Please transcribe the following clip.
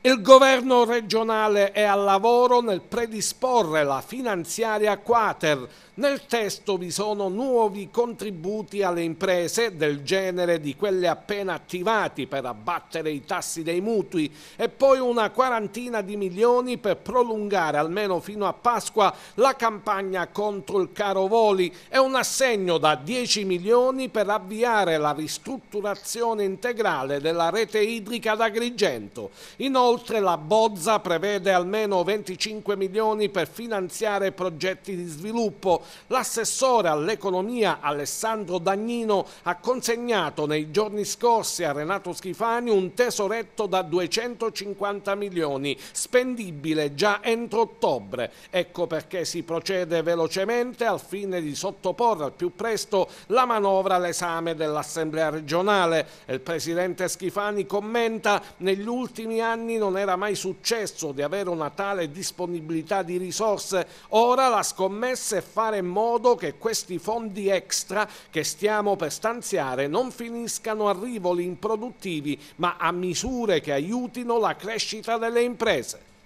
Il governo regionale è al lavoro nel predisporre la finanziaria quater. Nel testo vi sono nuovi contributi alle imprese del genere di quelle appena attivati per abbattere i tassi dei mutui e poi una quarantina di milioni per prolungare almeno fino a Pasqua la campagna contro il caro voli e un assegno da 10 milioni per avviare la ristrutturazione integrale della rete idrica d'Agrigento. Inoltre Inoltre la bozza prevede almeno 25 milioni per finanziare progetti di sviluppo. L'assessore all'economia Alessandro Dagnino ha consegnato nei giorni scorsi a Renato Schifani un tesoretto da 250 milioni, spendibile già entro ottobre. Ecco perché si procede velocemente al fine di sottoporre al più presto la manovra all'esame dell'Assemblea regionale. Il presidente Schifani commenta negli ultimi anni non era mai successo di avere una tale disponibilità di risorse, ora la scommessa è fare in modo che questi fondi extra che stiamo per stanziare non finiscano a rivoli improduttivi, ma a misure che aiutino la crescita delle imprese.